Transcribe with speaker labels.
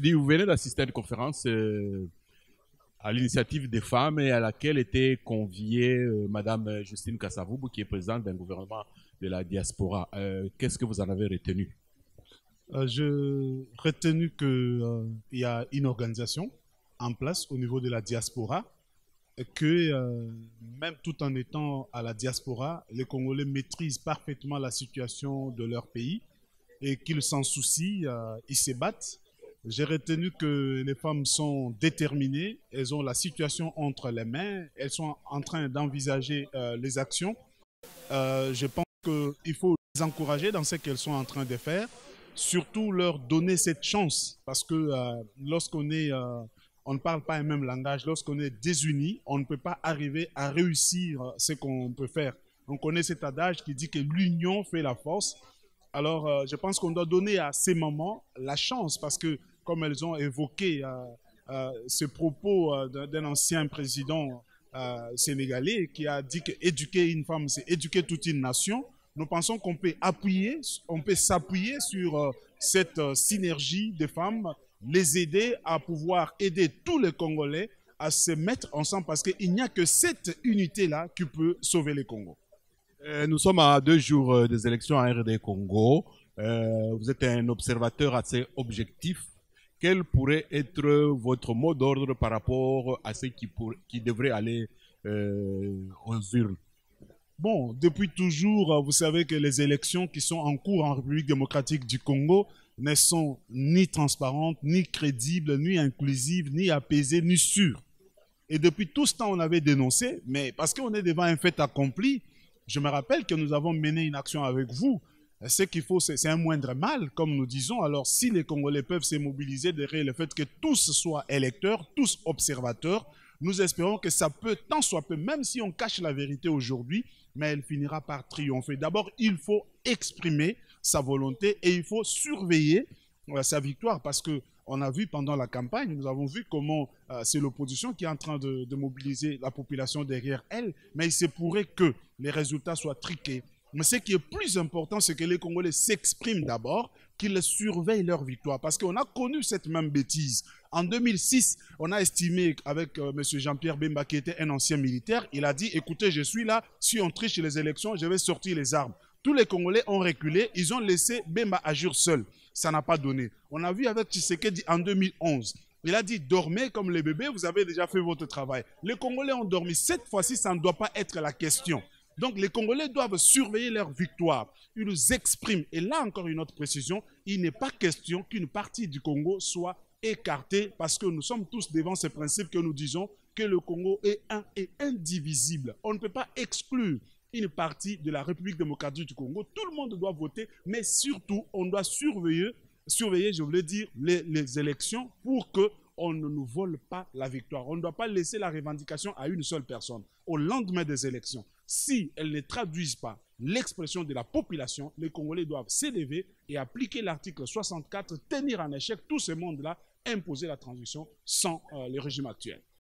Speaker 1: dit, vous venez d'assister à une conférence euh, à l'initiative des femmes et à laquelle était conviée euh, Madame Justine Kassavoubou, qui est présidente d'un gouvernement de la diaspora. Euh, qu'est-ce que vous en avez retenu Je retenu qu'il y a une organisation en place au niveau de la diaspora et que même tout en étant à la diaspora, les Congolais maîtrisent parfaitement la situation de leur pays et qu'ils s'en soucient, ils se battent j'ai retenu que les femmes sont déterminées, elles ont la situation entre les mains, elles sont en train d'envisager euh, les actions. Euh, je pense qu'il faut les encourager dans ce qu'elles sont en train de faire, surtout leur donner cette chance, parce que euh, lorsqu'on est, on ne parle pas le même langage, lorsqu'on est désuni, on ne peut pas arriver à réussir ce qu'on peut faire. On connaît cet adage qui dit que l'union fait la force. Alors, je pense qu'on doit donner à ces moments la chance parce que comme elles ont évoqué euh, euh, ce propos euh, d'un ancien président sénégalais qui a dit qu'éduquer une femme, c'est éduquer toute une nation, nous pensons qu'on peut appuyer, on peut s'appuyer sur cette synergie des femmes, les aider à pouvoir aider tous les Congolais à se mettre ensemble parce qu'il n'y a que cette unité-là qui peut sauver le Congo. Nous sommes à deux jours des élections à RD Congo. vous êtes un observateur assez objectif quel pourrait être votre mot d'ordre par rapport à ce qui, aller euh, aux Bon, depuis toujours, hein, vous savez que les élections qui sont en cours en République démocratique du Congo ne sont ni transparentes, ni crédibles, ni inclusives, ni apaisées, ni sûres. Et depuis tout ce temps, on avait dénoncé, mais parce qu'on est devant un fait accompli, je me rappelle que nous avons mené une action avec vous ce qu'il faut, c'est un moindre mal, comme nous disons. Alors, si les Congolais peuvent se mobiliser derrière le fait que tous soient électeurs, tous observateurs, nous espérons que ça peut, tant soit peu, même si on cache la vérité aujourd'hui, mais elle finira par triompher. D'abord, il faut exprimer sa volonté et il faut surveiller euh, sa victoire parce que on a vu pendant la campagne, nous avons vu comment euh, c'est l'opposition qui est en train de, de, mobiliser la population derrière elle, mais il se pourrait que les résultats soient triqués, mais ce qui est plus important, c'est que les Congolais s'expriment d'abord, qu'ils surveillent leur victoire. Parce qu'on a connu cette même bêtise. En 2006, on a estimé avec euh, M. Jean-Pierre Bemba, qui était un ancien militaire, il a dit, écoutez, je suis là, si on triche les élections, je vais sortir les armes. Tous les Congolais ont reculé, ils ont laissé Bemba agir seul. Ça n'a pas donné. On a vu avec Tshisekedi en 2011. Il a dit dormez comme les bébés, vous avez déjà fait votre travail. Les Congolais ont dormi. Cette fois-ci, ça ne doit pas être la question. Donc les Congolais doivent surveiller leur victoire. Ils expriment. Et là encore une autre précision, il n'est pas question qu'une partie du Congo soit écartée parce que nous sommes tous devant ces principes que nous disons que le Congo est un et indivisible. On ne peut pas exclure une partie de la République démocratique du Congo. Tout le monde doit voter, mais surtout, on doit surveiller, surveiller je voulais dire, les, les élections pour que on ne nous vole pas la victoire. On ne doit pas laisser la revendication à une seule personne. Au lendemain des élections, si elles ne traduisent pas l'expression de la population, les Congolais doivent s'élever et appliquer l'article 64, tenir en échec tout ce monde-là, imposer la transition sans euh, le régime actuel.